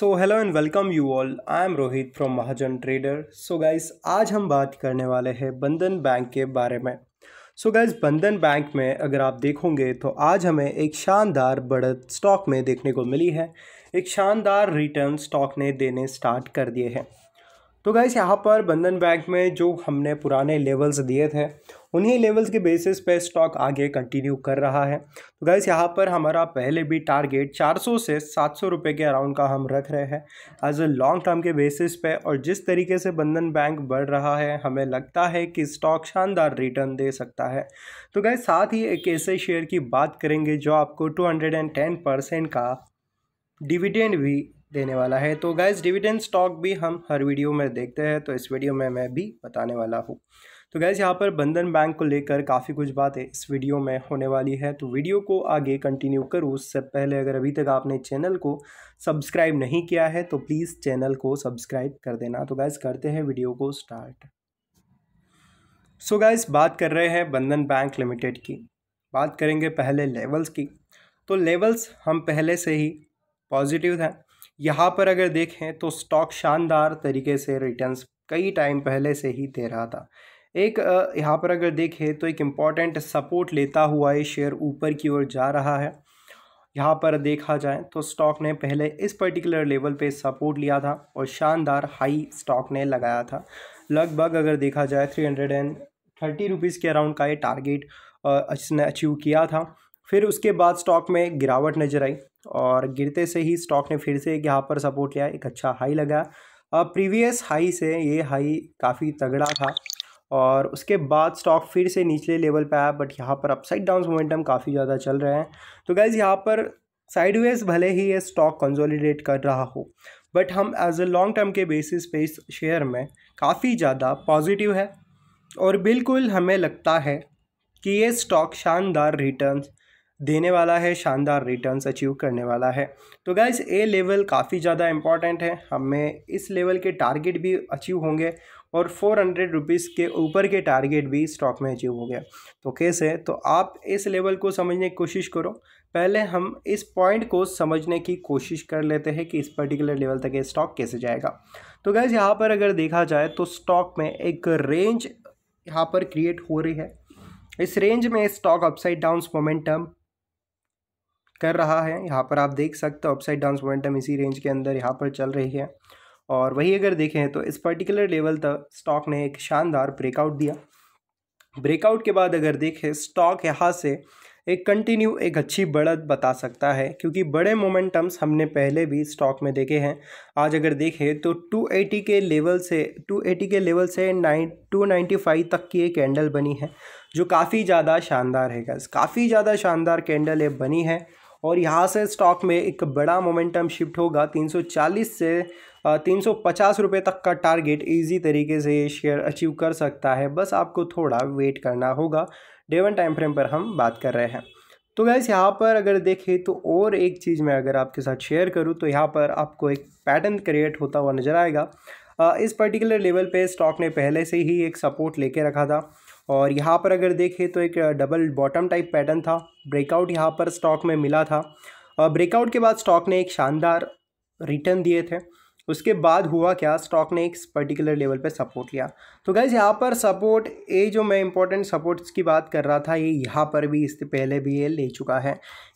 so hello and welcome you all I am Rohit from Mahajan trader so guys आज हम बात करने वाले हैं बंधन बैंक के बारे में सो गाइज बंधन बैंक में अगर आप देखोगे तो आज हमें एक शानदार बढ़त स्टॉक में देखने को मिली है एक शानदार रिटर्न स्टॉक ने देने स्टार्ट कर दिए हैं तो गाइज यहाँ पर बंधन बैंक में जो हमने पुराने लेवल्स दिए थे उन्हीं लेवल्स के बेसिस पे स्टॉक आगे कंटिन्यू कर रहा है तो गाइस यहाँ पर हमारा पहले भी टारगेट 400 से सात सौ रुपये के अराउंड का हम रख रहे हैं एज अ लॉन्ग टर्म के बेसिस पे और जिस तरीके से बंधन बैंक बढ़ रहा है हमें लगता है कि स्टॉक शानदार रिटर्न दे सकता है तो गाइस साथ ही एक ऐसे शेयर की बात करेंगे जो आपको टू का डिविडेंड भी देने वाला है तो गैस डिविडेंड स्टॉक भी हम हर वीडियो में देखते हैं तो इस वीडियो में मैं भी बताने वाला हूँ तो गैस यहाँ पर बंधन बैंक को लेकर काफ़ी कुछ बातें इस वीडियो में होने वाली है तो वीडियो को आगे कंटिन्यू करूँ उससे पहले अगर अभी तक आपने चैनल को सब्सक्राइब नहीं किया है तो प्लीज़ चैनल को सब्सक्राइब कर देना तो गैस करते हैं वीडियो को स्टार्ट सो so गैस बात कर रहे हैं बंधन बैंक लिमिटेड की बात करेंगे पहले लेवल्स की तो लेवल्स हम पहले से ही पॉजिटिव हैं यहाँ पर अगर देखें तो स्टॉक शानदार तरीके से रिटर्न्स कई टाइम पहले से ही दे रहा था एक यहाँ पर अगर देखें तो एक इम्पॉर्टेंट सपोर्ट लेता हुआ ये शेयर ऊपर की ओर जा रहा है यहाँ पर देखा जाए तो स्टॉक ने पहले इस पर्टिकुलर लेवल पे सपोर्ट लिया था और शानदार हाई स्टॉक ने लगाया था लगभग अगर देखा जाए three hundred and thirty rupees के अराउंड का ये टारगेट इसने अचीव किया था फिर उसके बाद स्टॉक में गिरावट नज़र आई और गिरते से ही स्टॉक ने फिर से यहाँ पर सपोर्ट लिया एक अच्छा हाई लगाया प्रीवियस हाई से ये हाई काफ़ी तगड़ा था और उसके बाद स्टॉक फिर से निचले लेवल पे आया बट यहाँ पर अपसाइड डाउन मोमेंटम काफ़ी ज़्यादा चल रहे हैं तो गैज़ यहाँ पर साइडवेज भले ही ये स्टॉक कंसोलिडेट कर रहा हो बट हम एज ए लॉन्ग टर्म के बेसिस पे इस शेयर में काफ़ी ज़्यादा पॉजिटिव है और बिल्कुल हमें लगता है कि ये स्टॉक शानदार रिटर्न्स देने वाला है शानदार रिटर्न्स अचीव करने वाला है तो गाइज ए लेवल काफ़ी ज़्यादा इंपॉर्टेंट है हमें इस लेवल के टारगेट भी अचीव होंगे और फोर हंड्रेड रुपीज़ के ऊपर के टारगेट भी स्टॉक में अचीव हो गया तो कैसे तो आप इस लेवल को समझने की कोशिश करो पहले हम इस पॉइंट को समझने की कोशिश कर लेते हैं कि इस पर्टिकुलर लेवल तक ये स्टॉक कैसे जाएगा तो गैस यहाँ पर अगर देखा जाए तो स्टॉक में एक रेंज यहाँ पर क्रिएट हो रही है इस रेंज में स्टॉक अपसाइड डाउन मोमेंटम कर रहा है यहाँ पर आप देख सकते हो अपसाइड डाउन मोमेंटम इसी रेंज के अंदर यहाँ पर चल रही है और वही अगर देखें तो इस पर्टिकुलर लेवल तक स्टॉक ने एक शानदार ब्रेकआउट दिया ब्रेकआउट के बाद अगर देखें स्टॉक यहाँ से एक कंटिन्यू एक अच्छी बढ़त बता सकता है क्योंकि बड़े मोमेंटम्स हमने पहले भी स्टॉक में देखे हैं आज अगर देखें तो 280 के लेवल से 280 के लेवल से नाइन तक की एक कैंडल बनी है जो काफ़ी ज़्यादा शानदार है काफ़ी ज़्यादा शानदार कैंडल ये बनी है और यहाँ से स्टॉक में एक बड़ा मोमेंटम शिफ्ट होगा 340 से तीन सौ रुपये तक का टारगेट इजी तरीके से ये शेयर अचीव कर सकता है बस आपको थोड़ा वेट करना होगा डेवन टाइम फ्रेम पर हम बात कर रहे हैं तो गैस यहाँ पर अगर देखें तो और एक चीज़ मैं अगर आपके साथ शेयर करूँ तो यहाँ पर आपको एक पैटर्न क्रिएट होता हुआ नज़र आएगा इस पर्टिकुलर लेवल पे स्टॉक ने पहले से ही एक सपोर्ट लेके रखा था और यहाँ पर अगर देखें तो एक डबल बॉटम टाइप पैटर्न था ब्रेकआउट यहाँ पर स्टॉक में मिला था ब्रेकआउट के बाद स्टॉक ने एक शानदार रिटर्न दिए थे उसके बाद हुआ क्या स्टॉक ने एक पर्टिकुलर लेवल पे सपोर्ट लिया तो गैज़ यहाँ पर सपोर्ट ये जो मैं इंपॉर्टेंट सपोर्ट्स की बात कर रहा था ये यहाँ पर भी इससे पहले भी ये ले चुका है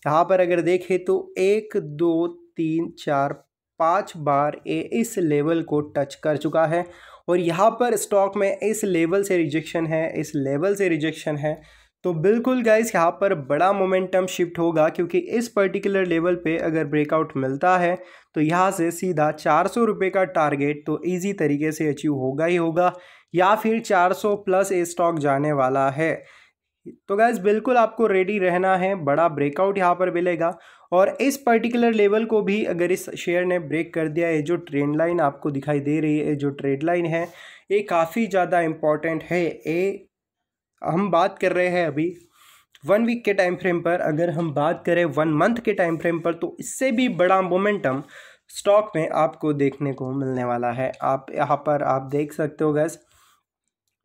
यहाँ पर अगर देखें तो एक दो तीन चार पाँच बार ये इस लेवल को टच कर चुका है और यहाँ पर स्टॉक में इस लेवल से रिजेक्शन है इस लेवल से रिजेक्शन है तो बिल्कुल गाइस यहाँ पर बड़ा मोमेंटम शिफ्ट होगा क्योंकि इस पर्टिकुलर लेवल पे अगर ब्रेकआउट मिलता है तो यहाँ से सीधा चार सौ रुपये का टारगेट तो इजी तरीके से अचीव होगा ही होगा या फिर 400 प्लस ए स्टॉक जाने वाला है तो गैस बिल्कुल आपको रेडी रहना है बड़ा ब्रेकआउट यहाँ पर मिलेगा और इस पर्टिकुलर लेवल को भी अगर इस शेयर ने ब्रेक कर दिया है जो ट्रेंड लाइन आपको दिखाई दे रही है जो ट्रेड लाइन है ये काफ़ी ज़्यादा इम्पॉर्टेंट है ये हम बात कर रहे हैं अभी वन वीक के टाइम फ्रेम पर अगर हम बात करें वन मंथ के टाइम फ्रेम पर तो इससे भी बड़ा मोमेंटम स्टॉक में आपको देखने को मिलने वाला है आप यहाँ पर आप देख सकते हो गैस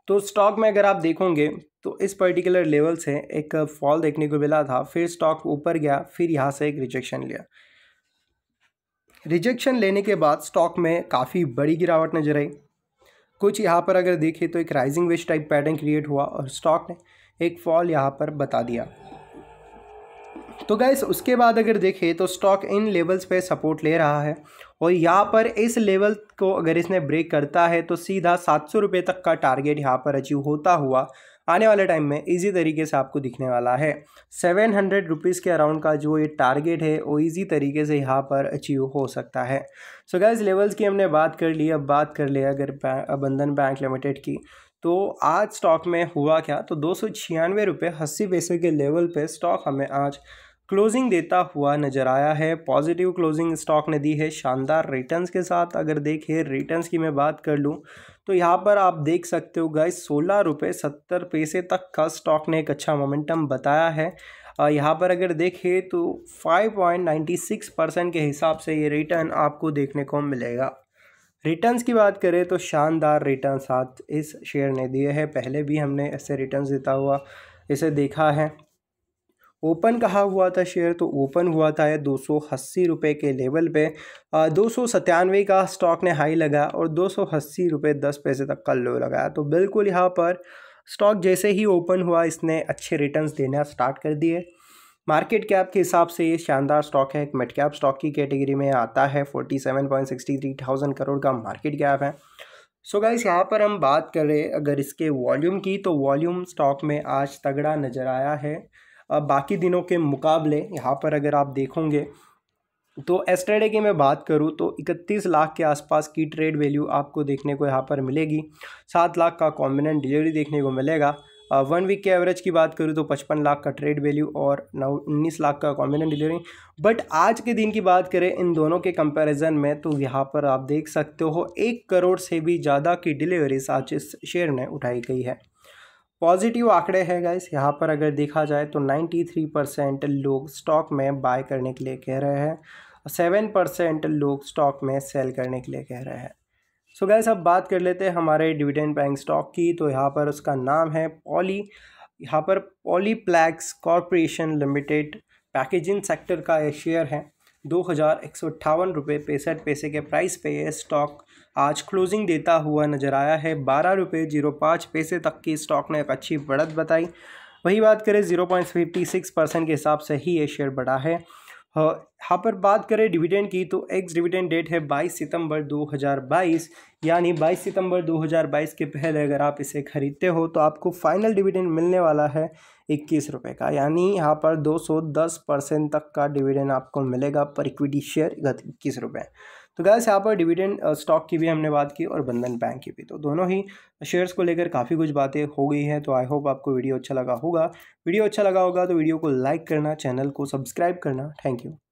तो स्टॉक में अगर आप देखोगे तो इस पर्टिकुलर लेवल से एक फॉल देखने को मिला था फिर स्टॉक ऊपर गया फिर यहाँ से एक रिजेक्शन लिया रिजेक्शन लेने के बाद स्टॉक में काफ़ी बड़ी गिरावट नजर आई कुछ यहाँ पर अगर देखें तो एक राइजिंग वेस्ट टाइप पैटर्न क्रिएट हुआ और स्टॉक ने एक फॉल यहाँ पर बता दिया तो गैस उसके बाद अगर देखें तो स्टॉक इन लेवल्स पे सपोर्ट ले रहा है और यहाँ पर इस लेवल को अगर इसने ब्रेक करता है तो सीधा सात सौ रुपये तक का टारगेट यहाँ पर अचीव होता हुआ आने वाले टाइम में इजी तरीके से आपको दिखने वाला है सेवन हंड्रेड रुपीज़ के अराउंड का जो ये टारगेट है वो इजी तरीके से यहाँ पर अचीव हो सकता है सो so गैस लेवल्स की हमने बात कर ली अब बात कर लिया अगर बंधन बैंक लिमिटेड की तो आज स्टॉक में हुआ क्या तो दो सौ छियानवे रुपये अस्सी पैसे के लेवल पे स्टॉक हमें आज क्लोजिंग देता हुआ नजर आया है पॉजिटिव क्लोजिंग स्टॉक ने दी है शानदार रिटर्न्स के साथ अगर देखिए रिटर्न्स की मैं बात कर लूँ तो यहाँ पर आप देख सकते हो गाइस सोलह रुपये सत्तर पैसे तक का स्टॉक ने एक अच्छा मोमेंटम बताया है यहाँ पर अगर देखें तो 5.96 परसेंट के हिसाब से ये रिटर्न आपको देखने को मिलेगा रिटर्न्स की बात करें तो शानदार रिटर्न आज इस शेयर ने दिए हैं पहले भी हमने ऐसे रिटर्न्स देता हुआ इसे देखा है ओपन कहा हुआ था शेयर तो ओपन हुआ था दो सौ अस्सी रुपये के लेवल पे दो सौ का स्टॉक ने हाई लगाया और दो सौ अस्सी रुपये दस पैसे तक का लो लगाया तो बिल्कुल यहाँ पर स्टॉक जैसे ही ओपन हुआ इसने अच्छे रिटर्न्स देना स्टार्ट कर दिए मार्केट कैप के हिसाब से ये शानदार स्टॉक है एक मिड कैप स्टॉक की कैटेगरी में आता है forty seven point sixty three thousand crore का मार्केट कैप है सो so गाइस यहाँ पर हम बात करें अगर इसके वॉल्यूम की तो वॉल्यूम स्टॉक में आज तगड़ा नज़र आया है बाकी दिनों के मुकाबले यहाँ पर अगर आप देखोगे तो एस्टरडे की मैं बात करूँ तो 31 लाख के आसपास की ट्रेड वैल्यू आपको देखने को यहाँ पर मिलेगी सात लाख का कॉम्बिनेंट डिलीवरी देखने को मिलेगा वन वीक के एवरेज की बात करूँ तो पचपन लाख का ट्रेड वैल्यू और नौ उन्नीस लाख का कॉम्बिनेंट डिलीवरी बट आज के दिन की बात करें इन दोनों के कंपैरिजन में तो यहाँ पर आप देख सकते हो एक करोड़ से भी ज़्यादा की डिलीवरीज आज इस शेयर ने उठाई गई है पॉजिटिव आंकड़े हैं गाइस यहाँ पर अगर देखा जाए तो 93 परसेंट लोग स्टॉक में बाय करने के लिए कह रहे हैं और सेवन परसेंट लोग स्टॉक में सेल करने के लिए कह रहे हैं सो गाइस गैस अब बात कर लेते हैं हमारे डिविडेंड बैंक स्टॉक की तो यहाँ पर उसका नाम है पॉली यहाँ पर Polyplex Corporation Limited packaging sector का एक शेयर है दो हज़ार एक सौ अट्ठावन रुपये पैंसठ पैसे के प्राइस पे यह स्टॉक आज क्लोजिंग देता हुआ नज़र आया है बारह रुपये जीरो पाँच पैसे तक की स्टॉक ने एक अच्छी बढ़त बताई वही बात करें zero point fifty six percent के हिसाब से ही ये शेयर बढ़ा है हाँ, यहाँ पर बात करें डिविडेंड की तो एक्स डिविडेंड डेट है 22 सितंबर 2022 यानी 22 सितंबर 2022 के पहले अगर आप इसे खरीदते हो तो आपको फाइनल डिविडेंड मिलने वाला है इक्कीस रुपये का यानी यहाँ पर 210 परसेंट तक का डिविडेंड आपको मिलेगा पर इक्विटी शेयर इक्कीस रुपये तो गैस यहाँ पर डिविडेंड स्टॉक uh, की भी हमने बात की और बंधन बैंक की भी तो दोनों ही शेयर्स को लेकर काफ़ी कुछ बातें हो गई हैं तो आई होप आपको वीडियो अच्छा लगा होगा वीडियो अच्छा लगा होगा तो वीडियो को लाइक करना चैनल को सब्सक्राइब करना थैंक यू